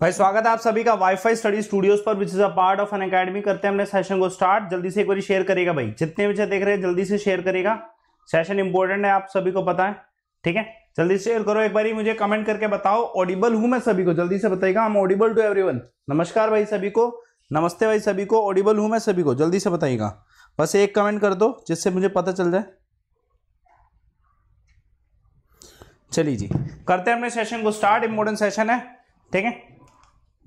भाई स्वागत है आप सभी का वाईफाई स्टडी स्टूडियोज पर which is a part of an academy करते हैं हमने सेशन को स्टार्ट जल्दी से एक बार शेयर करेगा भाई जितने बच्चे देख रहे हैं जल्दी से शेयर करेगा सेशन इंपॉर्टेंट है आप सभी को पता है ठीक है जल्दी शेयर करो एक बार मुझे कमेंट करके बताओ ऑडिबल हूं मैं सभी को जल्दी से बताइएगा हम ऑडिबल टू एवरी नमस्कार भाई सभी को नमस्ते भाई सभी को ऑडिबल हूं मैं सभी को जल्दी से बताइएगा बस एक कमेंट कर दो जिससे मुझे पता चल जाए चलिए जी करते हैं अपने सेशन को स्टार्ट इम्पोर्टेंट सेशन है ठीक है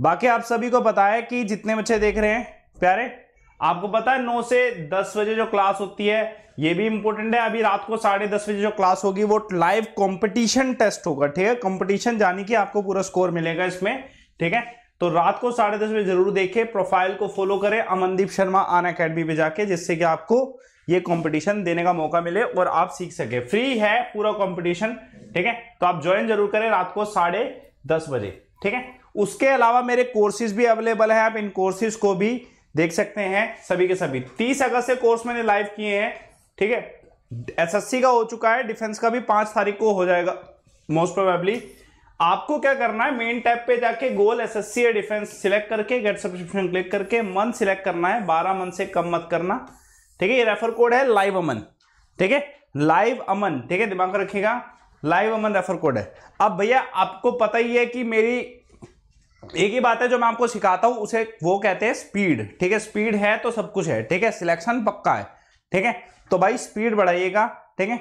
बाकी आप सभी को पता है कि जितने बच्चे देख रहे हैं प्यारे आपको पता है नौ से दस बजे जो क्लास होती है ये भी इंपॉर्टेंट है अभी रात को साढ़े दस बजे जो क्लास होगी वो लाइव कंपटीशन टेस्ट होगा ठीक है कंपटीशन जाने की आपको पूरा स्कोर मिलेगा इसमें ठीक है तो रात को साढ़े दस बजे जरूर देखें प्रोफाइल को फॉलो करें अमनदीप शर्मा अन अकेडमी पे जाके जिससे कि आपको ये कंपटीशन देने का मौका मिले और आप सीख सके फ्री है पूरा कॉम्पिटिशन ठीक है तो आप ज्वाइन जरूर करें रात को साढ़े दस बजे ठीक है उसके अलावा मेरे कोर्सेज भी अवेलेबल है आप इन कोर्सेज को भी देख सकते हैं सभी के सभी तीस अगस्त से कोर्स मैंने लाइव किए हैं ठीक है एसएससी का हो चुका है डिफेंस का भी पांच तारीख को हो जाएगा मोस्ट प्रोबेबली आपको क्या करना है मेन टैब पे जाके गोल एसएससी या डिफेंस सिलेक्ट करके गेट सब्सक्रिप्शन क्लिक करके मंथ सिलेक्ट करना है बारह मंथ से कम मत करना ठीक है ये रेफर कोड है लाइव अमन ठीक है लाइव अमन ठीक है दिमाग रखिएगा लाइव अमन रेफर कोड है अब भैया आपको पता ही है कि मेरी एक ही बात है जो मैं आपको सिखाता हूं उसे वो कहते हैं स्पीड ठीक है स्पीड है तो सब कुछ है ठीक है सिलेक्शन पक्का है ठीक है तो भाई स्पीड बढ़ाइएगा ठीक है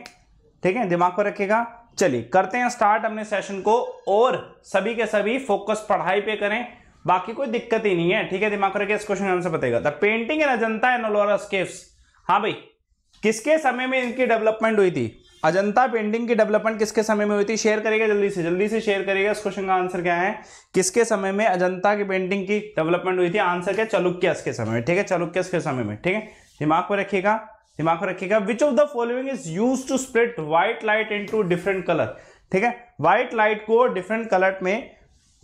ठीक है दिमाग को रखिएगा चलिए करते हैं स्टार्ट अपने सेशन को और सभी के सभी फोकस पढ़ाई पे करें बाकी कोई दिक्कत ही नहीं है ठीक है दिमाग रखिए इस क्वेश्चन आंसर बताएगा द पेंटिंग इन अजंता एनोलोरस स्केप्स हाँ भाई किसके समय में इनकी डेवलपमेंट हुई थी अजंता पेंटिंग की डेवलपमेंट किसके समय में हुई थी शेयर करेगा जल्दी से जल्दी से शेयर करेगा इस क्वेश्चन का आंसर क्या है किसके समय में अजंता की पेंटिंग की डेवलपमेंट हुई थी आंसर क्या चलुक्यस के समय में ठीक है चलुक्यस के समय में ठीक है दिमाग पर रखिएगा दिमाग पर रखिएगा which of the following is use to split white light in different colour ठीक है व्हाइट लाइट को डिफरेंट कलर में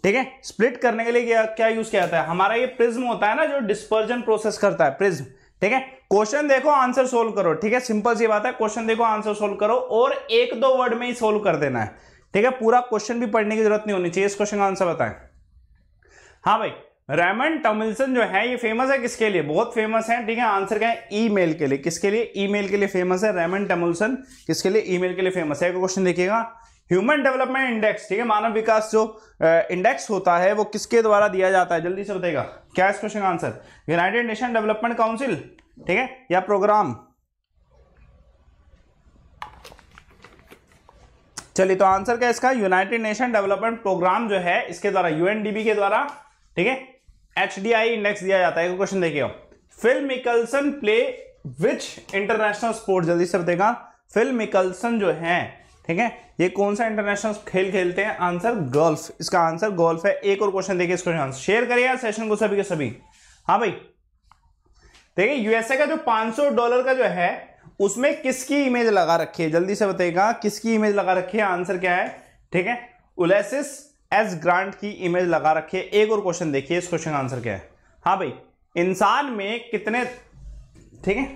ठीक है स्प्लिट करने के लिए क्या, क्या यूज किया जाता है हमारा ये प्रिज्म होता है ना जो डिस्पर्जन प्रोसेस करता है प्रिज्म ठीक है क्वेश्चन देखो आंसर सोल्व करो ठीक है सिंपल सी बात है क्वेश्चन देखो आंसर सोल्व करो और एक दो वर्ड में ही सोल्व कर देना है ठीक है पूरा क्वेश्चन भी पढ़ने की जरूरत नहीं होनी चाहिए इस क्वेश्चन का आंसर बताएं हाँ भाई रेमन टमिल्सन जो है ये फेमस है किसके लिए बहुत फेमस है ठीक है आंसर क्या है ईमेल के लिए किसके लिए ईमेल के लिए फेमस है रेमन टमिलसन किसके लिए ईमेल के लिए फेमस है क्वेश्चन देखिएगा ह्यूमन डेवलपमेंट इंडेक्स ठीक है मानव विकास जो इंडेक्स होता है वो किसके द्वारा दिया जाता है जल्दी से बताएगा क्या इस क्वेश्चन का answer United Nation Development Council ठीक है या प्रोग्राम चलिए तो आंसर क्या इसका यूनाइटेड नेशन डेवलपमेंट प्रोग्राम जो है इसके द्वारा यूएनडीबी के द्वारा ठीक है एच इंडेक्स दिया जाता है क्वेश्चन देखिए Phil Mickelson play which international sport जल्दी सर देगा फिल मिकलसन जो है ठीक है ये कौन सा इंटरनेशनल खेल खेलते हैं आंसर गोल्फ इसका आंसर गोल्फ है एक और क्वेश्चन देखिए इसको शेयर करिए सेशन को सभी के सभी हाँ भाई देखिए यूएसए का जो 500 डॉलर का जो है उसमें किसकी इमेज लगा रखी है जल्दी से बताइएगा किसकी इमेज लगा रखी है आंसर क्या है ठीक है उलेसिस एस ग्रांट की इमेज लगा रखी है एक और क्वेश्चन देखिए इस क्वेश्चन का आंसर क्या है हाँ भाई इंसान में कितने ठीक है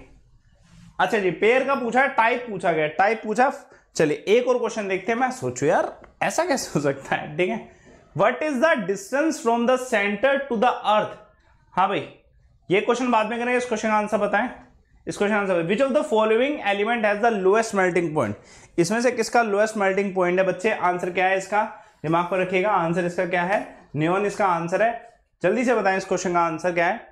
अच्छा जी पेयर का पूछा है टाइप पूछा गया टाइप पूछा चलिए एक और क्वेश्चन देखते हैं मैं सोचू यार ऐसा कैसे हो सकता है ठीक है what is the distance from the centre to the earth हाँ भाई ये क्वेश्चन बाद में करेंगे इस क्वेश्चन का आंसर बताएं इस question answer which of the following element has the lowest melting point इसमें से किसका लोएस्ट मेल्टिंग पॉइंट है बच्चे आंसर क्या है इसका दिमाग पर रखिएगा आंसर इसका क्या है न्योन इसका आंसर है जल्दी से बताएं इस क्वेश्चन का आंसर क्या है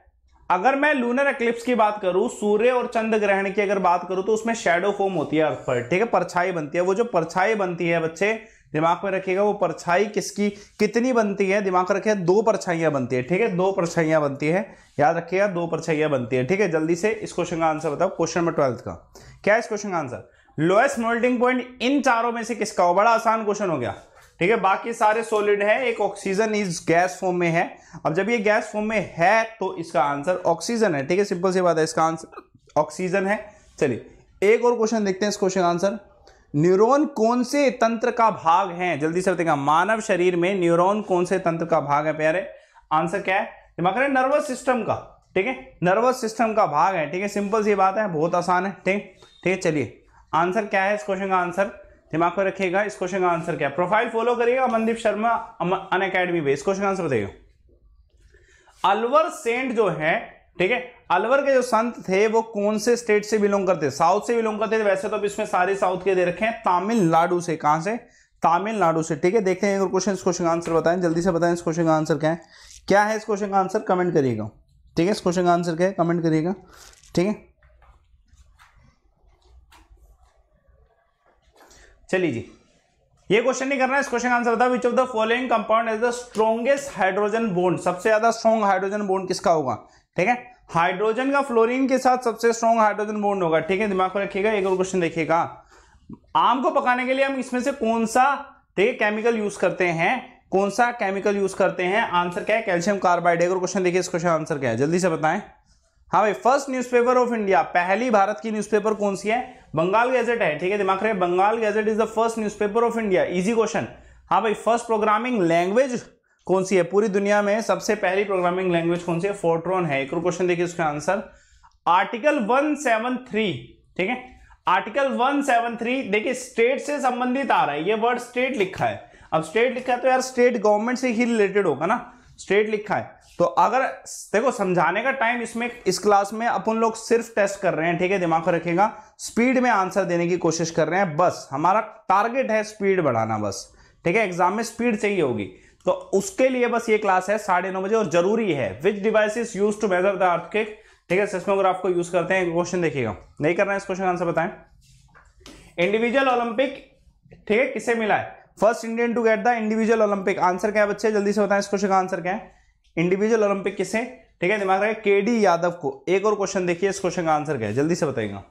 अगर मैं लूनर एक्लिप्स की बात करूं सूर्य और चंद्र ग्रहण की अगर बात करूं तो उसमें शेडो फॉर्म होती है अर्थ पर ठीक है परछाई बनती है वो जो परछाई बनती है बच्चे दिमाग में रखिएगा वो परछाई किसकी कितनी बनती है दिमाग रखे दो परछाइयां बनती है ठीक है दो परछाइयां बनती है याद रखिएगा दो परछाइयां बनती है ठीक है जल्दी से इस क्वेश्चन का आंसर बताओ क्वेश्चन नंबर ट्वेल्थ का क्या इस क्वेश्चन का आंसर लोएस्ट मोल्टिंग पॉइंट इन चारों में से किसका हो बड़ा आसान क्वेश्चन हो गया ठीक है बाकी सारे सोलिड है एक ऑक्सीजन इस गैस फॉर्म में है अब जब ये गैस फॉर्म में है तो इसका आंसर ऑक्सीजन है ठीक है सिंपल सी बात है इसका आंसर ऑक्सीजन है चलिए एक और क्वेश्चन देखते हैं इस क्वेश्चन का आंसर न्यूरॉन कौन से तंत्र का भाग है जल्दी से बताएगा मानव शरीर में न्यूरॉन कौन से तंत्र का भाग है प्यारे आंसर क्या है दिमाग नर्वस सिस्टम का ठीक है नर्वस सिस्टम का भाग है ठीक है सिंपल सी बात है बहुत आसान है ठीक ठीक है चलिए आंसर क्या है इस क्वेश्चन का आंसर दिमाग में रखिएगा इस क्वेश्चन का आंसर क्या है प्रोफाइल फॉलो करिएगा अमनदीप शर्मा अन अकेडमी पे इस क्वेश्चन का आंसर बताइए अलवर सेंट जो है ठीक है अलवर के जो संत थे वो कौन से स्टेट से बिलोंग करते साउथ से बिलोंग करते थे वैसे तो अब इसमें सारे साउथ के दे रखे हैं तमिलनाडु से कहां से तमिलनाडु से ठीक है देखते हैं क्वेश्चन इस क्वेश्चन का आंसर बताएं जल्दी से बताएं इस क्वेश्चन का आंसर क्या है क्या है इस क्वेश्चन का आंसर कमेंट करिएगा ठीक है इस क्वेश्चन का आंसर क्या है कमेंट करिएगा ठीक है चलिए जी ये क्वेश्चन नहीं करना इस क्वेश्चन का आंसर था which of the following compound is the strongest hydrogen bond सबसे ज्यादा स्ट्रॉन्ग हाइड्रोजन बोन्ड किसका होगा ठीक है हाइड्रोजन का फ्लोरीन के साथ सबसे स्ट्रॉन्ग हाइड्रोजन बोन्ड होगा ठीक है दिमाग को रखिएगा एक और क्वेश्चन देखिएगा आम को पकाने के लिए हम इसमें से कौन सा ठीक है केमिकल यूज करते हैं कौन सा केमिकल यूज करते हैं आंसर क्या है कैल्शियम कार्बाइड एक और क्वेश्चन देखिए इस क्वेश्चन आंसर क्या है जल्दी से बताएं हाँ भाई फर्स्ट न्यूज़पेपर ऑफ इंडिया पहली भारत की न्यूज़पेपर कौन सी है बंगाल गैजेट है ठीक है दिमाग रहे Bengal gazette is the first newspaper of India easy question हाँ भाई फर्स्ट प्रोग्रामिंग लैंग्वेज कौन सी है पूरी दुनिया में सबसे पहली प्रोग्रामिंग लैंग्वेज कौन सी है फोर्ट्रॉन है एक और क्वेश्चन देखिए उसका आंसर आर्टिकल वन ठीक है आर्टिकल वन देखिए स्टेट से संबंधित आ रहा है ये वर्ड स्टेट लिखा है अब स्टेट लिखा है तो यार स्टेट गवर्नमेंट से ही रिलेटेड होगा ना स्ट्रेट लिखा है तो अगर देखो समझाने का टाइम इसमें इस क्लास में अपन लोग सिर्फ टेस्ट कर रहे हैं ठीक है दिमाग को रखेगा स्पीड में आंसर देने की कोशिश कर रहे हैं बस हमारा टारगेट है स्पीड बढ़ाना बस ठीक है एग्जाम में स्पीड चाहिए होगी तो उसके लिए बस ये क्लास है साढ़े नौ बजे और जरूरी है which is use to measure the earthquake ठीक है सिस्मोग्राफ को यूज करते हैं क्वेश्चन देखिएगा नहीं करना है इस क्वेश्चन आंसर बताएं इंडिविजुअल ओलंपिक ठीक है किसे मिला है first Indian to get the individual Olympic answer क्या है बच्चे जल्दी से बताएं इस क्वेश्चन का आंसर क्या है इंडिविजुअल ओलंपिक किसे ठीक है दिमाग रखें के डी यादव को एक और क्वेश्चन देखिए इस क्वेश्चन का आंसर क्या है जल्दी से बताएगा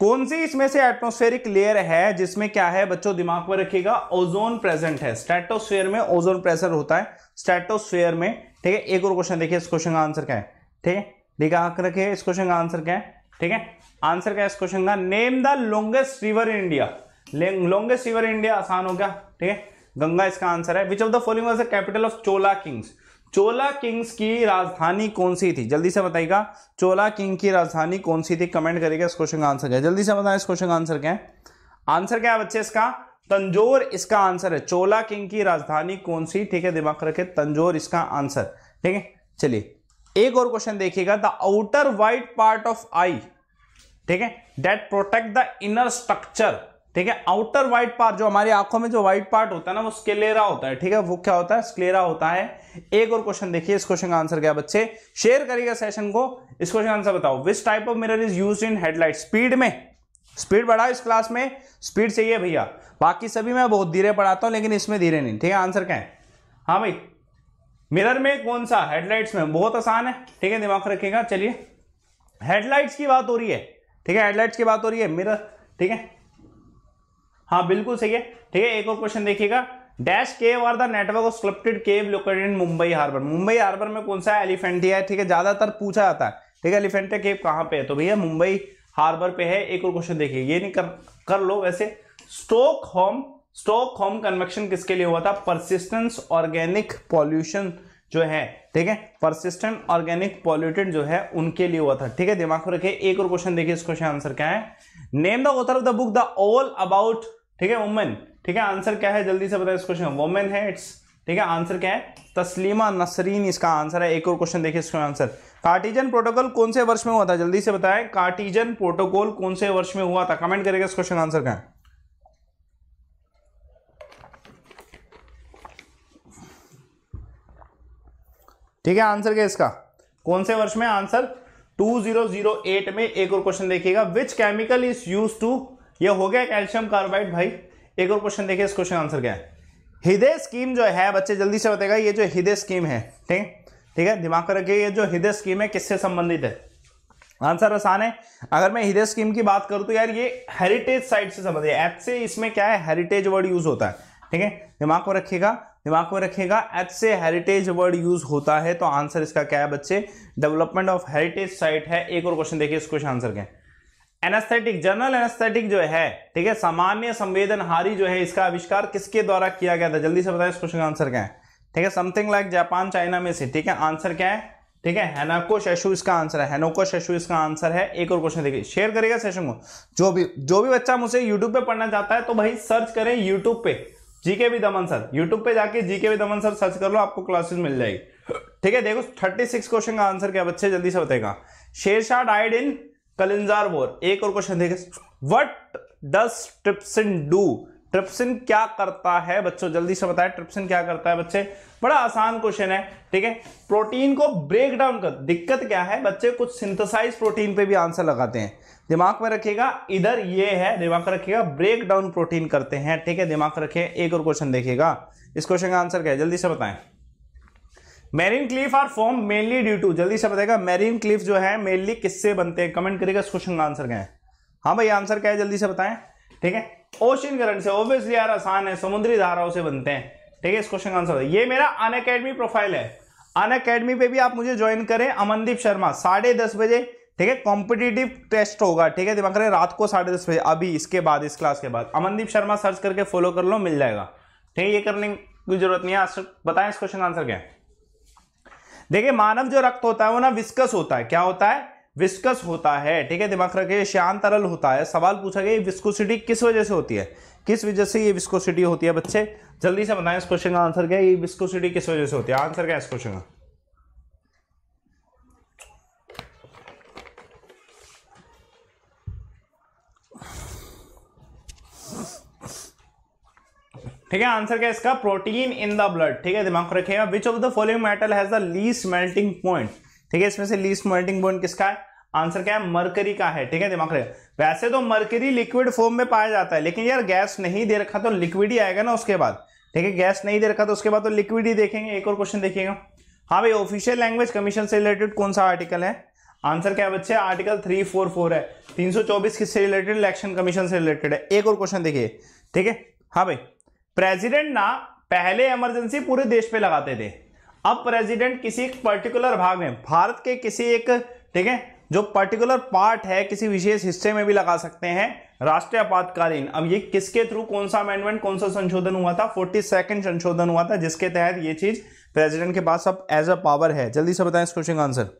कौन सी इसमें से एटमोस्फेरिक लेयर है जिसमें क्या है बच्चों दिमाग पर रखिएगा ओजोन प्रेजेंट है स्टेटोस्फेयर में ओजोन प्रेशर होता है स्टेटोस्फेयर में ठीक है एक और क्वेश्चन देखिए इस क्वेश्चन का आंसर क्या है ठीक है दिखा रखिए इस क्वेश्चन का आंसर क्या है ठीक है आंसर क्या है इस क्वेश्चन का name the longest river in India longest river India आसान हो गया ठीक है गंगा इसका आंसर है which of the following was the capital of Chola kings Chola kings की राजधानी कौन सी थी जल्दी से बताइएगा चोला किंग की राजधानी कौन सी थी कमेंट करेगा इस क्वेश्चन का आंसर क्या जल्दी से बताएं इस क्वेश्चन का आंसर क्या है आंसर क्या है बच्चे इसका तंजोर इसका आंसर है चोला किंग की राजधानी कौन सी ठीक है दिमाग रखे तंजोर इसका आंसर ठीक है चलिए एक और क्वेश्चन देखिएगा the outer white part of eye ठीक है that protect the inner structure ठीक है आउटर व्हाइट पार्ट जो हमारी आंखों में जो व्हाइट पार्ट होता है ना वो स्केलेरा होता है ठीक है वो क्या होता है स्केलेरा होता है एक और क्वेश्चन देखिए इस क्वेश्चन का आंसर क्या बच्चे शेयर करिएगा सेशन को इस क्वेश्चन का आंसर बताओ which type of mirror is use in headlight speed में स्पीड बढ़ाओ इस क्लास में स्पीड चाहिए भैया बाकी सभी मैं बहुत धीरे पढ़ाता हूँ लेकिन इसमें धीरे नहीं ठीक है आंसर क्या है हाँ भाई मिरर में कौन सा हेडलाइट्स में बहुत आसान है ठीक है दिमाग रखिएगा चलिए हेडलाइट्स की बात हो रही है ठीक है हेडलाइट्स की बात हो रही है मिरर ठीक है हाँ बिल्कुल सही है ठीक है एक और क्वेश्चन देखिएगा dash cave are the network of sculpted cave located in Mumbai harbour Mumbai harbour में कौन सा एलिफेंटिया है ठीक है ज्यादातर पूछा जाता है ठीक है एलिफेंटिया केव कहाँ पे है तो भैया मुंबई हार्बर पे है एक और क्वेश्चन देखिए ये नहीं कर कर लो वैसे Stockholm Stockholm convention किसके लिए हुआ था परसिस्टेंस ऑर्गेनिक पॉल्यूशन जो है ठीक है परसिस्टेंट ऑर्गेनिक पॉल्यूटेड जो है उनके लिए हुआ था ठीक है दिमाग को रखिए एक और क्वेश्चन देखिए इस क्वेश्चन आंसर क्या है name the author of the book the all about ठीक है वोमेन ठीक है आंसर क्या है जल्दी से बताए इस क्वेश्चन वोमेन है इट्स ठीक है आंसर क्या है तस्लीमा नसरीन इसका आंसर है एक और क्वेश्चन देखिए इसका आंसर कार्टिजन प्रोटोकॉल कौन से वर्ष में हुआ था जल्दी से बताएं कार्टिजन प्रोटोकॉल कौन से वर्ष में हुआ था कमेंट करेगा इस क्वेश्चन आंसर का ठीक है आंसर क्या इसका कौन से वर्ष में आंसर 2008 में एक और क्वेश्चन देखिएगा which chemical is use to ये हो गया कैल्शियम कार्बाइड भाई एक और क्वेश्चन देखिए इस क्वेश्चन आंसर क्या है हृदय स्कीम जो है बच्चे जल्दी से बताएगा ये जो हृदय स्कीम है ठीक ठीक है दिमाग कर रखिए ये जो हृदय स्कीम है किससे संबंधित है आंसर आसान है अगर मैं हृदय स्कीम की बात करूं तो यार ये हेरिटेज साइट से संबंधित है एच से इसमें क्या है हेरिटेज वर्ड यूज होता है ठीक है दिमाग में रखिएगा दिमाग में रखिएगा एच से हेरिटेज वर्ड यूज होता है तो आंसर इसका क्या है बच्चे डेवलपमेंट ऑफ हेरिटेज साइट है एक और क्वेश्चन देखिए इस क्वेश्चन आंसर क्या है एनेस्थेटिक जनरल एनेस्थेटिक जो है ठीक है सामान्य संवेदनहारी जो है इसका आविष्कार किसके द्वारा किया गया था जल्दी से बताएं इस क्वेश्चन का आंसर क्या है ठीक है समथिंग लाइक जापान चाइना में से ठीक है आंसर क्या है ठीक है हेनाको शेशु इसका आंसर है हेनोको शेशु इसका आंसर है एक और क्वेश्चन देखिए शेयर करेगा सेशन को जो भी जो भी बच्चा मुझे यूट्यूब पे पढ़ना चाहता है तो भाई सर्च करें यूट्यूब पे जीके भी दमन सर यूट्यूब पे जाके जीके भी दमन सर सर्च कर लो आपको क्लासेस मिल जाएगी ठीक है देखो थर्टी सिक्स क्वेश्चन का आंसर क्या बच्चे जल्दी से बताएगा शेरशाह डाइड इन कलिंजार मोर एक और क्वेश्चन देखे what does trypsin do trypsin क्या करता है बच्चों जल्दी से बताए ट्रिप्सिन क्या करता है बच्चे बड़ा आसान क्वेश्चन है ठीक है प्रोटीन को ब्रेक डाउन कर दिक्कत क्या है बच्चे कुछ सिंथेसाइज प्रोटीन पे भी आंसर लगाते हैं दिमाग में रखिएगा इधर ये है दिमाग रखिएगा ब्रेक डाउन प्रोटीन करते हैं ठीक है दिमाग रखिए एक और क्वेश्चन देखिएगा इस क्वेश्चन का आंसर क्या है जल्दी से बताएं marine cliff are form mainly due to जल्दी से बताएगा मैरीन क्लिफ जो है मेनली किससे बनते हैं कमेंट करेगा क्वेश्चन का आंसर क्या है हाँ भाई आंसर क्या है जल्दी से बताएं ठीक है ओशन करंट से ऑब्वियसली यार आसान है समुद्री धाराओं से बनते हैं ठीक है इस क्वेश्चन का आंसर ये मेरा अन अकेडमी प्रोफाइल है अन अकेडमी पे भी आप मुझे ज्वाइन करें अमनदीप शर्मा साढ़े दस बजे ठीक है कॉम्पिटिटिव टेस्ट होगा ठीक है दिमाग करें रात को साढ़े दस बजे अभी इसके बाद इस क्लास के बाद अमनदीप शर्मा सर्च करके फॉलो कर लो मिल जाएगा ठीक है ये करने की जरूरत नहीं है बताएं इस क्वेश्चन का आंसर क्या है देखिए मानव जो रक्त होता है वो ना विस्कस होता है क्या होता है विस्कस होता है ठीक है दिमाग रखे शांत तरल होता है सवाल पूछा गया विस्कोसिटी किस वजह से होती है किस वजह से ये विस्कोसिटी होती है बच्चे जल्दी से बताएं इस क्वेश्चन का आंसर क्या है ये विस्कोसिटी किस वजह से होती है आंसर क्या है इस क्वेश्चन का ठीक है आंसर क्या इसका प्रोटीन इन द ब्लड ठीक है दिमाग को which of the following metal has the least melting point ठीक है इसमें से लीस्ट मेल्टिंग पॉइंट किसका है आंसर क्या है मरकरी का है ठीक है दिमाग रखिएगा वैसे तो मरकरी लिक्विड फॉर्म में पाया जाता है लेकिन यार गैस नहीं दे रखा तो लिक्विड ही आएगा ना उसके बाद ठीक है गैस नहीं दे रखा तो उसके बाद तो लिक्विड ही देखेंगे एक और क्वेश्चन देखिएगा हाँ भाई ऑफिशियल लैंग्वेज कमीशन से रिलेटेड कौन सा आर्टिकल है आंसर क्या है बच्चे आर्टिकल 344 है 324 किससे रिलेटेड इलेक्शन कमीशन से रिलेटेड है एक और क्वेश्चन देखिए ठीक है हाँ भाई प्रेसिडेंट ना पहले इमरजेंसी पूरे देश पे लगाते थे अब प्रेसिडेंट किसी एक पर्टिकुलर भाग में भारत के किसी एक ठीक है जो पर्टिकुलर पार्ट है किसी विशेष हिस्से में भी लगा सकते हैं राष्ट्रीय आपातकालीन अब ये किसके थ्रू कौन सा अमेंडमेंट कौन सा संशोधन हुआ था फोर्टी सेकेंड संशोधन हुआ था जिसके तहत ये चीज प्रेसिडेंट के पास अब एज अ पावर है जल्दी से बताएं इस क्वेश्चन का आंसर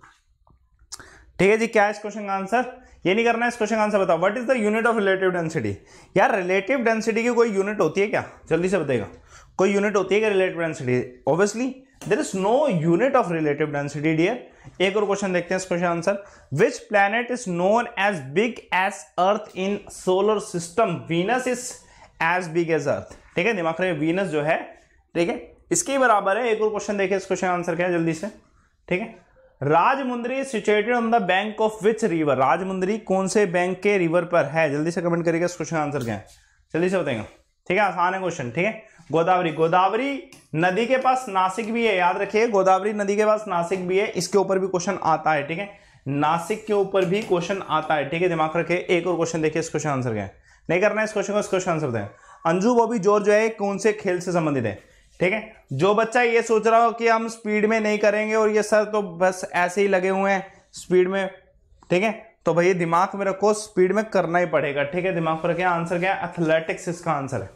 ठीक है जी क्या है इस क्वेश्चन का आंसर ये नहीं करना है इस क्वेश्चन का आंसर बताओ what is the unit of relative density यार रिलेटिव डेंसिटी की कोई यूनिट होती है क्या जल्दी से बताएगा कोई यूनिट होती है क्या relative density obviously there is no unit of relative density dear एक और क्वेश्चन देखते हैं इस question answer which planet is known as big as earth in solar system Venus is as big as earth ठीक है दिमाग रहे Venus जो है ठीक है इसके बराबर है एक और क्वेश्चन देखिए इस क्वेश्चन आंसर क्या है जल्दी से ठीक है Rajahmundry situated on the bank of which river Rajahmundry कौन से बैंक के रिवर पर है जल्दी से कमेंट करिएगा इस क्वेश्चन आंसर क्या है जल्दी से बताएंगे ठीक है आसान है क्वेश्चन ठीक है गोदावरी गोदावरी नदी के पास नासिक भी है याद रखिए गोदावरी नदी के पास नासिक भी है इसके ऊपर भी क्वेश्चन आता है ठीक है नासिक के ऊपर भी क्वेश्चन आता है ठीक है दिमाग रखिए एक और क्वेश्चन देखिए इस क्वेश्चन आंसर क्या है नहीं करना है इस क्वेश्चन को इस क्वेश्चन आंसर दें अंजू बॉबी जोर जो है कौन से खेल से संबंधित है ठीक है जो बच्चा ये सोच रहा हो कि हम स्पीड में नहीं करेंगे और ये सर तो बस ऐसे ही लगे हुए हैं स्पीड में ठीक है तो भैया दिमाग में रखो स्पीड में करना ही पड़ेगा ठीक है दिमाग पर क्या आंसर क्या है एथलेटिक्स इसका आंसर है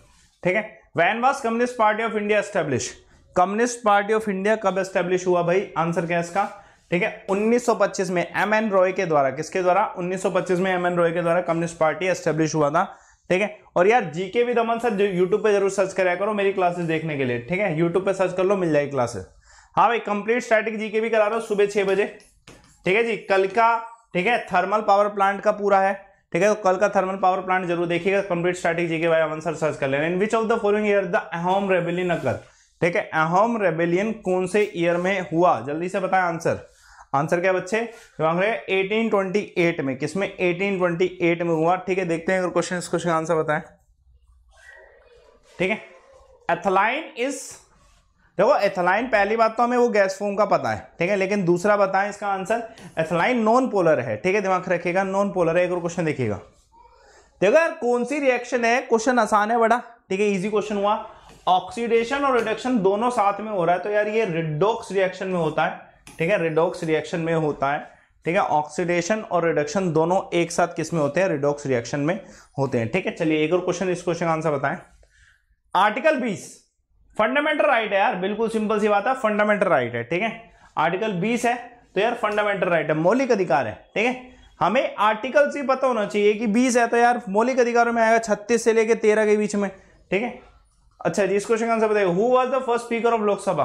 ठीक है when was communist party of India establish communist party of India कब एस्टेब्लिश हुआ भाई आंसर क्या है इसका ठीक है 1925 में एम एन रॉय के द्वारा किसके द्वारा 1925 में एम एन रॉय के द्वारा कम्युनिस्ट पार्टी एस्टेब्लिश हुआ था ठीक है और यार जीके भी दमन सर यूट्यूब पे जरूर सर्च कराया करो मेरी क्लासेस देखने के लिए ठीक है यूट्यूब पे सर्च कर लो मिल जाएगी क्लासेस हाँ भाई कंप्लीट स्टैटिक जीके भी करा रहा हूँ सुबह छह बजे ठीक है जी कल का ठीक है थर्मल पावर प्लांट का पूरा है ठीक है तो कल का थर्मल पावर प्लांट जरूर देखिएगा कंप्लीट स्टैटिक जीके भाई अमन सर सर्च कर लेना in which of the following year the Ahom rebellion occur ठीक है अहोम रेबेलियन कौन से ईयर में हुआ जल्दी से बताए आंसर आंसर क्या बच्चे तो मांग रहे 1828 में किसमें 1828 में हुआ ठीक है देखते हैं अगर क्वेश्चन इस क्वेश्चन का आंसर बताएं ठीक है एथलाइन इज देखो एथलाइन पहली बात तो हमें वो गैस फॉर्म का पता है ठीक है लेकिन दूसरा बताएं इसका आंसर एथलाइन नॉन पोलर है ठीक है दिमाग रखिएगा नॉन पोलर है एक और क्वेश्चन देखिएगा देखो यार कौन सी रिएक्शन है क्वेश्चन आसान है बड़ा ठीक है इजी क्वेश्चन हुआ ऑक्सीडेशन और रिडक्शन दोनों साथ में हो रहा है तो यार ये रिडोक्स रिएक्शन में होता है ठीक है रिडोक्स रिएक्शन में होता है ठीक है ऑक्सीडेशन और रिडक्शन दोनों एक साथ किस में होते हैं रिडोक्स रिएक्शन में होते हैं ठीक है चलिए एक और क्वेश्चन इस क्वेश्चन का आंसर बताएं आर्टिकल बीस फंडामेंटल राइट है यार बिल्कुल सिंपल सी बात है फंडामेंटल राइट है ठीक है आर्टिकल बीस है तो यार फंडामेंटल राइट है मौलिक अधिकार है ठीक है हमें आर्टिकल से पता होना चाहिए कि बीस है तो यार मौलिक अधिकारों में आएगा छत्तीस से लेकर तेरह के बीच में ठीक है अच्छा जी इस क्वेश्चन का आंसर बताइए who was the first speaker of Lok Sabha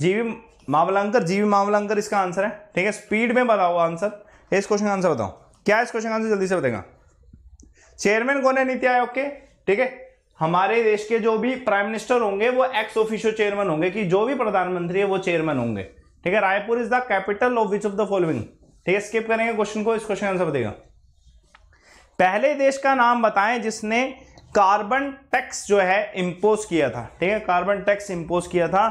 GV Mavalankar जीवी मावलांकर इसका आंसर है ठीक है स्पीड में बताओ आंसर इस क्वेश्चन का आंसर बताओ क्या इस क्वेश्चन का आंसर जल्दी से बताएगा चेयरमैन कौन है नीति आयोग के ठीक है हमारे देश के जो भी प्राइम मिनिस्टर होंगे वो एक्स ऑफिशियल चेयरमैन होंगे कि जो भी प्रधानमंत्री है वो चेयरमैन होंगे ठीक है Raipur is the capital of which of the following ठीक है स्किप करेंगे क्वेश्चन को इस क्वेश्चन का आंसर बताएगा पहले देश का नाम बताएं जिसने कार्बन टैक्स जो है इम्पोज किया था ठीक है कार्बन टैक्स इम्पोज किया था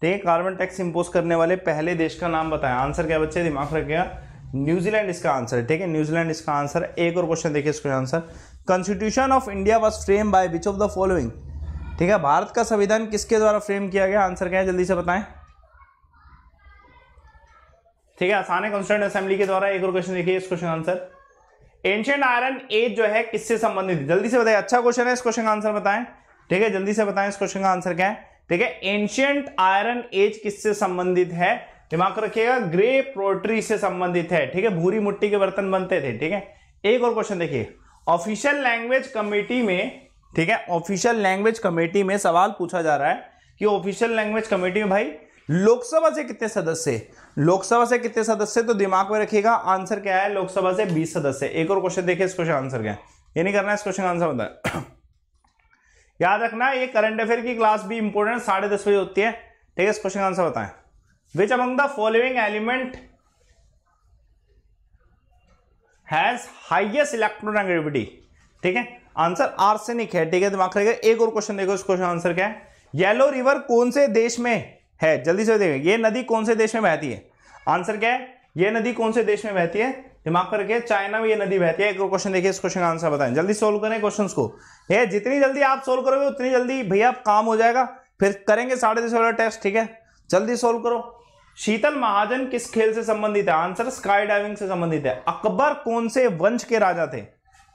तो ये कार्बन टैक्स इम्पोज करने वाले पहले देश का नाम बताया आंसर क्या बच्चे दिमाग रखेगा न्यूजीलैंड इसका आंसर है ठीक है न्यूजीलैंड इसका आंसर एक और क्वेश्चन देखिए इसका answer constitution of India was frame by which of the following ठीक है भारत का संविधान किसके द्वारा फ्रेम किया गया आंसर क्या है जल्दी से बताएं ठीक है आसान है कॉन्स्टिट्यूंट असेंबली के द्वारा एक और क्वेश्चन देखिए इस question answer ancient iron age जो है किससे संबंधित है जल्दी से बताएं अच्छा क्वेश्चन है इस क्वेश्चन का आंसर बताएं ठीक है जल्दी से बताएं इस क्वेश्चन का आंसर क्या है ठीक है एंशियंट आयरन एज किससे संबंधित है दिमाग रखिएगा ग्रे पोल्ट्री से संबंधित है ठीक है भूरी मुट्टी के बर्तन बनते थे ठीक है एक और क्वेश्चन देखिए ऑफिशियल लैंग्वेज कमेटी में ठीक है ऑफिशियल लैंग्वेज कमेटी में सवाल पूछा जा रहा है कि ऑफिशियल लैंग्वेज कमेटी में भाई लोकसभा से कितने सदस्य लोकसभा से कितने सदस्य तो दिमाग में रखिएगा आंसर क्या है लोकसभा से 20 सदस्य एक और क्वेश्चन देखिए इस क्वेश्चन आंसर क्या है ये नहीं करना है इस क्वेश्चन आंसर होता है याद रखना ये करंट अफेयर की क्लास भी इंपोर्टेंट साढ़े दस बजे होती है ठीक है इस क्वेश्चन का आंसर बताएं which among the following element has highest electronegativity ठीक है आंसर आर्सेनिक है ठीक है दिमाग रहेगा एक और क्वेश्चन देखो इस क्वेश्चन आंसर क्या है येलो रिवर कौन से देश में है जल्दी से देखें ये नदी कौन से देश में बहती है आंसर क्या है ये नदी कौन से देश में बहती है दिमाग पर रखिए चाइना में ये नदी बहती है एक क्वेश्चन देखिए इस क्वेश्चन का आंसर बताएं जल्दी सोल्व करें क्वेश्चन को ये जितनी जल्दी आप सोल्व करोगे उतनी जल्दी भैया काम हो जाएगा फिर करेंगे साढ़े दस वाला टेस्ट ठीक है जल्दी सोल्व करो शीतल महाजन किस खेल से संबंधित है आंसर स्काई डाइविंग से संबंधित है अकबर कौन से वंश के राजा थे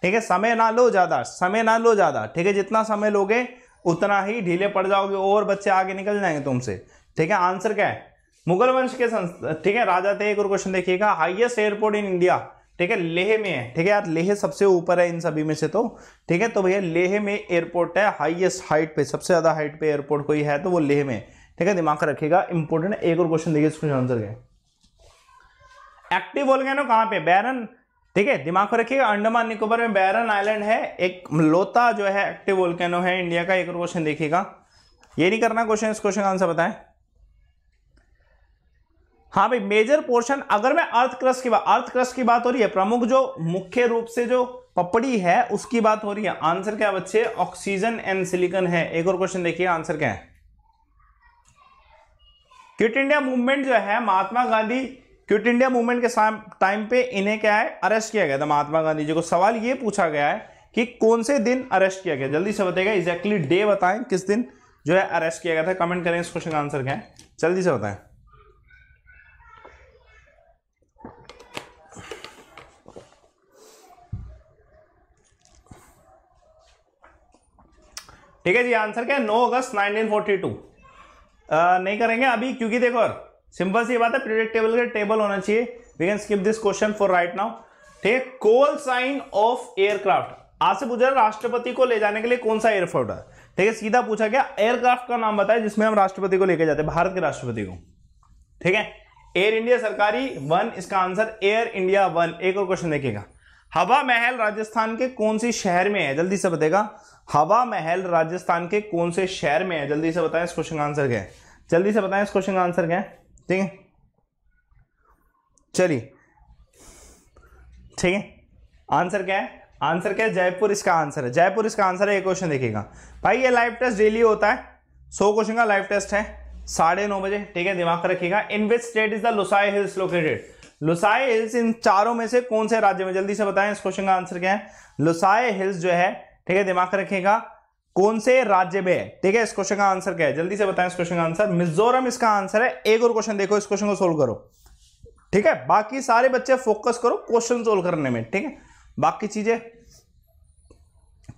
ठीक है समय ना लो ज्यादा समय ना लो ज्यादा ठीक है जितना समय लोगे उतना ही ढीले पड़ जाओगे और बच्चे आगे निकल जाएंगे तुमसे ठीक है आंसर क्या है मुगल वंश के ठीक है राजा थे एक और क्वेश्चन देखिएगा हाईएस्ट एयरपोर्ट इन इंडिया ठीक है लेह में है ठीक है यार लेह सबसे ऊपर है इन सभी में से तो ठीक है तो भैया लेह में एयरपोर्ट है हाईएस्ट हाइट पे सबसे ज्यादा हाइट पे एयरपोर्ट कोई है तो वो लेह में ठीक है दिमाग रखेगा इंपोर्टेंट एक और क्वेश्चन देखिए इसको आंसर क्या एक्टिव ना कहाँ पे बैरन ठीक है दिमाग पर रखिएगा अंडमान निकोबार में बैरन आइलैंड है एक लोता जो है एक्टिव वोल्केनो है इंडिया का एक और क्वेश्चन देखिएगा ये नहीं करना क्वेश्चन इस क्वेश्चन का आंसर बताएं हाँ भाई मेजर पोर्शन अगर मैं अर्थक्रस्ट की बात अर्थक्रस्ट की बात हो रही है प्रमुख जो मुख्य रूप से जो पपड़ी है उसकी बात हो रही है आंसर क्या है बच्चे ऑक्सीजन एंड सिलिकन है एक और क्वेश्चन देखिए आंसर क्या है क्विट इंडिया मूवमेंट जो है Mahatma Gandhi quit India movement के टाइम पे इन्हें क्या है अरेस्ट किया गया था महात्मा गांधी जी को सवाल ये पूछा गया है कि कौन से दिन अरेस्ट किया गया जल्दी से बताएगा एग्जैक्टली डे बताएं किस दिन जो है अरेस्ट किया गया था कमेंट करें इस क्वेश्चन का आंसर क्या है जल्दी से बताएं ठीक है जी आंसर क्या है नौ अगस्त फोर्टी टू नहीं करेंगे अभी क्योंकि देखो सिंपल सी बात है प्रिडिक्टेबल टेबल का टेबल होना चाहिए we can skip this question for right now ठीक है कोल साइन ऑफ एयरक्राफ्ट आज से पूछा राष्ट्रपति को ले जाने के लिए कौन सा एयरफोर्ट है ठीक है सीधा पूछा गया एयरक्राफ्ट का नाम बताया जिसमें हम राष्ट्रपति को लेके जाते हैं भारत के राष्ट्रपति को ठीक है एयर इंडिया सरकारी वन इसका आंसर एयर इंडिया वन एक और क्वेश्चन देखिएगा हवा महल राजस्थान के कौन से शहर में है जल्दी से बताएगा हवा महल राजस्थान के कौन से शहर में है जल्दी से बताएं इस क्वेश्चन का आंसर क्या है जल्दी से बताएं इस क्वेश्चन का आंसर क्या है ठीक है चलिए ठीक है आंसर क्या है आंसर क्या है जयपुर इसका आंसर है जयपुर इसका आंसर है ये क्वेश्चन देखिएगा भाई ये लाइव टेस्ट डेली होता है सो क्वेश्चन का लाइव टेस्ट है साढ़े नौ बजे ठीक है दिमाग रखिएगा in which state is the Lushai hills located Lushai hills इन चारों में से कौन से राज्य में जल्दी से बताएं इस क्वेश्चन का आंसर क्या है लुसाई हिल्स जो है ठीक है दिमाग रखेगा कौन से राज्य में है ठीक है इस क्वेश्चन का आंसर क्या है जल्दी से बताएं इस क्वेश्चन का आंसर मिजोरम इसका आंसर है एक और क्वेश्चन देखो इस क्वेश्चन को सोल्व करो ठीक है बाकी सारे बच्चे फोकस करो क्वेश्चन सोल्व करने में ठीक है बाकी चीजें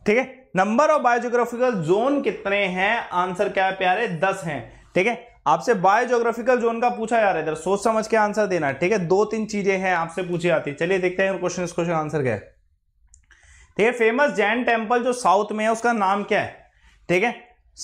ठीक है नंबर ऑफ बायोजोग्राफिकल जोन कितने हैं आंसर क्या है प्यारे दस हैं ठीक है आपसे बायोजोग्राफिकल जोन का पूछा जा रहा है सोच समझ के आंसर देना है ठीक है दो तीन चीजें हैं आपसे पूछी जाती है चलिए देखते हैं क्वेश्चन क्वेश्चन आंसर क्या है ठीक है फेमस जैन टेम्पल जो साउथ में है उसका नाम क्या है ठीक है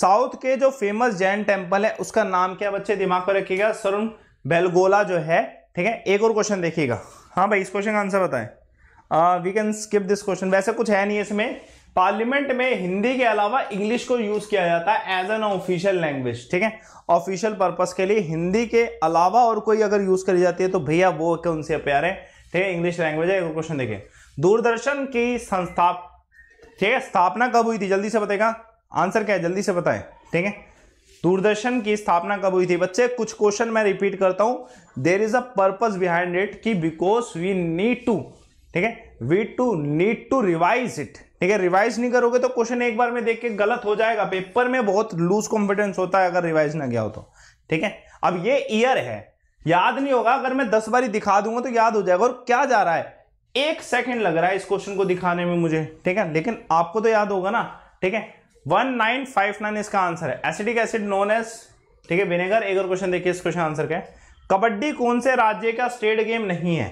साउथ के जो फेमस जैन टेम्पल है उसका नाम क्या बच्चे दिमाग पर रखिएगा सरुण बेलगोला जो है ठीक है एक और क्वेश्चन देखिएगा हाँ भाई इस क्वेश्चन का आंसर बताएं we can skip this question वैसे कुछ है नहीं इसमें पार्लियामेंट में हिंदी के अलावा इंग्लिश को यूज किया जाता है एज एन ऑफिशियल लैंग्वेज ठीक है ऑफिशियल पर्पज के लिए हिंदी के अलावा और कोई अगर यूज करी जाती है तो भैया वो कौन से प्यार है ठीक है इंग्लिश लैंग्वेज है क्वेश्चन देखिए दूरदर्शन की संस्था ठीक है स्थापना कब हुई थी जल्दी से बताएगा आंसर क्या है जल्दी से बताएं ठीक है दूरदर्शन की स्थापना कब हुई थी बच्चे कुछ क्वेश्चन मैं रिपीट करता हूं there is a purpose behind it कि बिकॉज वी नीड टू ठीक है we to need to revise it ठीक है रिवाइज नहीं करोगे तो क्वेश्चन एक बार में देख के गलत हो जाएगा पेपर में बहुत लूज कॉन्फिडेंस होता है अगर रिवाइज ना गया हो तो ठीक है अब ये ईयर है याद नहीं होगा अगर मैं दस बारी दिखा दूंगा तो याद हो जाएगा और क्या जा रहा है एक सेकंड लग रहा है इस क्वेश्चन को दिखाने में मुझे ठीक है लेकिन आपको तो याद होगा ना ठीक है वन नाइन फाइव नाइन इसका आंसर है एसिडिक एसिड नोन एस ठीक है विनेगर एक और क्वेश्चन देखिए इस क्वेश्चन आंसर क्या है कबड्डी कौन से राज्य का स्टेट गेम नहीं है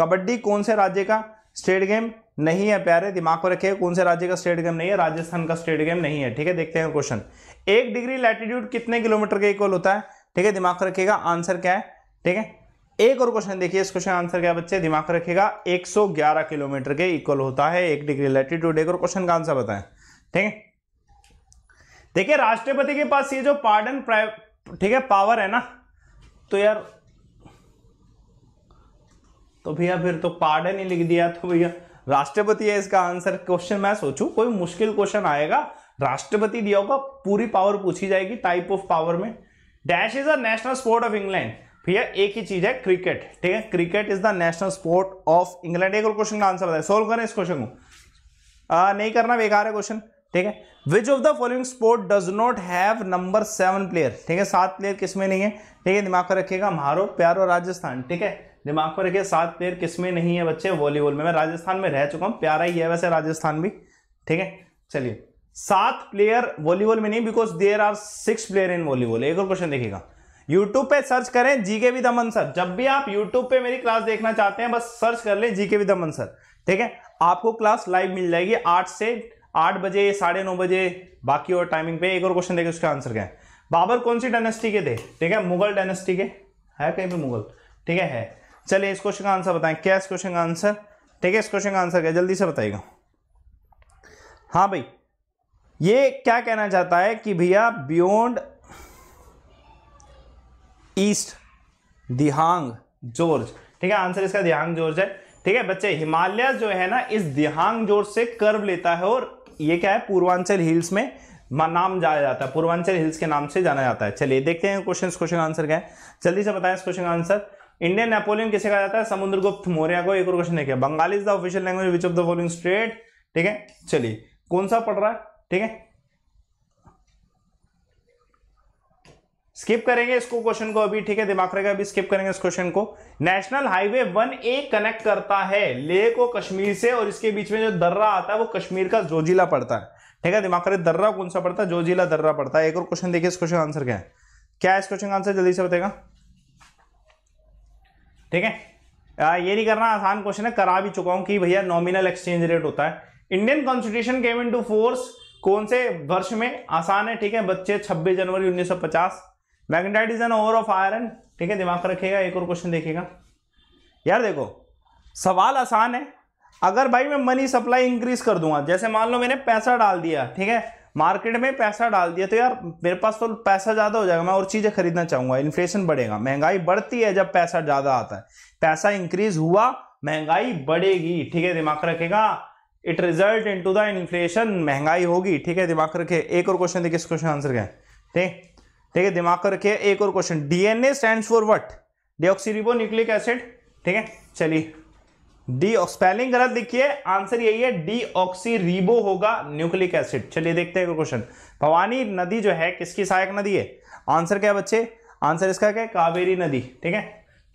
कबड्डी कौन से राज्य का स्टेट गेम नहीं है प्यारे दिमाग को रखिए कौन से राज्य का स्टेट गेम नहीं है राजस्थान का स्टेट गेम नहीं है ठीक है देखते हैं क्वेश्चन एक डिग्री लैटिट्यूड कितने किलोमीटर के इक्वल होता है ठीक है दिमाग को रखिएगा आंसर क्या है ठीक है एक और क्वेश्चन देखिए इस क्वेश्चन आंसर क्या बच्चे दिमाग रखेगा 111 किलोमीटर के इक्वल होता है एक डिग्री लैटिट्यूड एक और क्वेश्चन का आंसर बताएं ठीक है देखिए राष्ट्रपति के पास ये जो पार्डन ठीक है पावर है ना तो यार तो भैया फिर तो पार्डन ही लिख दिया तो भैया राष्ट्रपति है इसका आंसर क्वेश्चन मैं सोचू कोई मुश्किल क्वेश्चन आएगा राष्ट्रपति दिया होगा पूरी पावर पूछी जाएगी टाइप ऑफ पावर में dash is a national sport of England भैया एक ही चीज है क्रिकेट ठीक है cricket is the national sport of England एक और क्वेश्चन का आंसर बताए सोल्व करें इस क्वेश्चन को आ, नहीं करना बेकार है क्वेश्चन ठीक है which of the following sport does not have number seven player ठीक है सात प्लेयर किसमें नहीं है ठीक है दिमाग पर रखिएगा मारो प्यारो राजस्थान ठीक है दिमाग पर रखिए सात प्लेयर किस में नहीं है बच्चे वॉलीबॉल में मैं राजस्थान में रह चुका हूँ प्यारा ही है वैसे राजस्थान भी ठीक है चलिए सात प्लेयर वॉलीबॉल में नहीं because there are six player in volleyball एक और क्वेश्चन देखिएगा यूट्यूब पे सर्च करें जीके विद अमन सर जब भी आप यूट्यूब पे मेरी क्लास देखना चाहते हैं बस सर्च कर लें जीके विद अमन सर ठीक है आपको क्लास लाइव मिल जाएगी आठ से आठ बजे साढ़े नौ बजे बाकी और टाइमिंग पे एक और क्वेश्चन देखिए उसका आंसर क्या है बाबर कौन सी डायनेस्टी के थे ठीक है मुगल डायनेस्टी के है कहीं पर मुगल ठीक है, है चलिए इस क्वेश्चन का आंसर बताएं क्या इस क्वेश्चन का आंसर ठीक है इस क्वेश्चन का आंसर क्या जल्दी से बताइएगा हाँ भाई ये क्या कहना चाहता है कि भैया बियोन्ड ईस्ट दिहांग जोर्ज ठीक है आंसर इसका दिहांग जोर्ज है ठीक है बच्चे हिमालय जो है ना इस दिहांग जोर्ज से कर्व लेता है और ये क्या है पूर्वांचल हिल्स में नाम जाना जाता है पूर्वांचल हिल्स के नाम से जाना जाता है चलिए देखते हैं क्वेश्चन क्वेश्चन का आंसर क्या है जल्दी से बताएं इस क्वेश्चन का आंसर इंडियन नेपोलियन किसे कहा जाता है समुद्रगुप्त मौर्य को एक और क्वेश्चन देखिए Bengal is the official language which of the following state ठीक है चलिए कौन सा पढ़ रहा है ठीक है स्किप करेंगे इसको क्वेश्चन को अभी ठीक है दिमाग रहेगा अभी स्किप करेंगे इस क्वेश्चन को national highway one A connect करता है लेह को कश्मीर से और इसके बीच में जो दर्रा आता है वो कश्मीर का जोजिला पड़ता है ठीक है दिमाग रहे दर्रा कौन सा पड़ता है जोजिला दर्रा पड़ता है एक और क्वेश्चन देखिए इस क्वेश्चन का आंसर क्या है क्या इस क्वेश्चन का आंसर जल्दी से बताएगा ठीक है ये नहीं करना आसान क्वेश्चन है करा भी चुका हूं कि भैया नॉमिनल एक्सचेंज रेट होता है Indian constitution came into force कौन से वर्ष में आसान है ठीक है बच्चे 26 जनवरी 1950 magnetite is an ore of iron ठीक है दिमाग रखेगा एक और क्वेश्चन देखेगा यार देखो सवाल आसान है अगर भाई मैं मनी सप्लाई इंक्रीज कर दूंगा जैसे मान लो मैंने पैसा डाल दिया ठीक है मार्केट में पैसा डाल दिया तो यार मेरे पास तो पैसा ज़्यादा हो जाएगा मैं और चीज़ें खरीदना चाहूंगा इन्फ्लेशन बढ़ेगा महंगाई बढ़ती है जब पैसा ज़्यादा आता है पैसा इंक्रीज हुआ महंगाई बढ़ेगी ठीक है दिमाग रखेगा it result into the inflation महंगाई होगी ठीक है दिमाग रखे एक और क्वेश्चन देखिए इस क्वेश्चन आंसर क्या ठीक ठीक है दिमाग रखे रखिए एक और question DNA stand for what deoxyribo nucleic acid ठीक है चलिए डी स्पेलिंग गलत लिखिए आंसर यही है डी ऑक्सी रिबो होगा न्यूक्लिक एसिड चलिए देखते हैं क्वेश्चन भवानी नदी जो है किसकी सहायक नदी है आंसर क्या है बच्चे आंसर इसका क्या कावेरी नदी ठीक है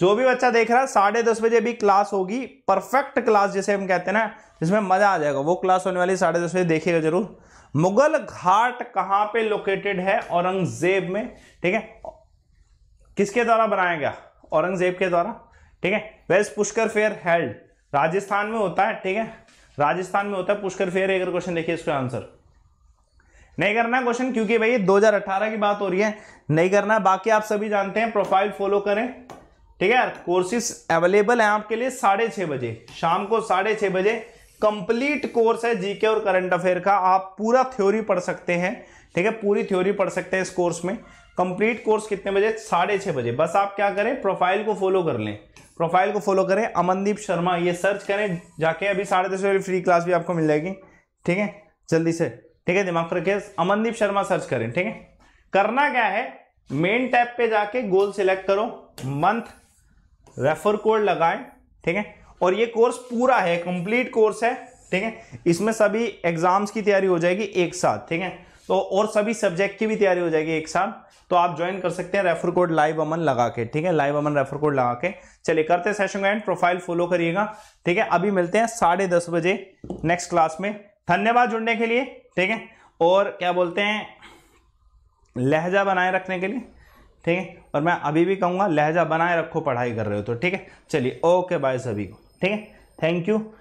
जो भी बच्चा देख रहा है साढ़े दस बजे भी क्लास होगी परफेक्ट क्लास जिसे हम कहते हैं ना जिसमें मजा आ जाएगा वो क्लास होने वाली साढ़े दस बजे देखिएगा जरूर मुगल घाट कहाँ पे लोकेटेड है औरंगजेब में ठीक है किसके द्वारा बनाया गया औरंगजेब के द्वारा ठीक है west Pushkar fair held Rajasthan में होता है ठीक है राजस्थान में होता है पुष्कर फेयर एक क्वेश्चन देखिए इसका आंसर नहीं करना क्वेश्चन क्योंकि भाई ये 2018 की बात हो रही है नहीं करना बाकी आप सभी जानते हैं प्रोफाइल फॉलो करें ठीक है कोर्सेस अवेलेबल हैं आपके लिए साढ़े छः बजे शाम को साढ़े छः बजे कंप्लीट कोर्स है जीके और करंट अफेयर का आप पूरा थ्योरी पढ़ सकते हैं ठीक है पूरी थ्योरी पढ़ सकते हैं इस कोर्स में कंप्लीट कोर्स कितने बजे साढ़े छः बजे बस आप क्या करें प्रोफाइल को फॉलो कर लें प्रोफाइल को फॉलो करें अमनदीप शर्मा ये सर्च करें जाके अभी साढ़े दस बजे फ्री क्लास भी आपको मिल जाएगी ठीक है जल्दी से ठीक है दिमाग रखिए अमनदीप शर्मा सर्च करें ठीक है करना क्या है मेन टैब पे जाके गोल सिलेक्ट करो मंथ रेफर कोड लगाएं ठीक है और ये कोर्स पूरा है कंप्लीट कोर्स है ठीक है इसमें सभी एग्जाम्स की तैयारी हो जाएगी एक साथ ठीक है तो और सभी सब्जेक्ट की भी तैयारी हो जाएगी एक साथ तो आप ज्वाइन कर सकते हैं रेफर कोड लाइव अमन लगा के ठीक है लाइव अमन रेफर कोड लगा के चलिए करते हैं सेशन को एंड प्रोफाइल फॉलो करिएगा ठीक है अभी मिलते हैं साढ़े दस बजे नेक्स्ट क्लास में धन्यवाद जुड़ने के लिए ठीक है और क्या बोलते हैं लहजा बनाए रखने के लिए ठीक है और मैं अभी भी कहूँगा लहजा बनाए रखो पढ़ाई कर रहे हो तो ठीक है चलिए ओके बाय सभी को ठीक है थैंक यू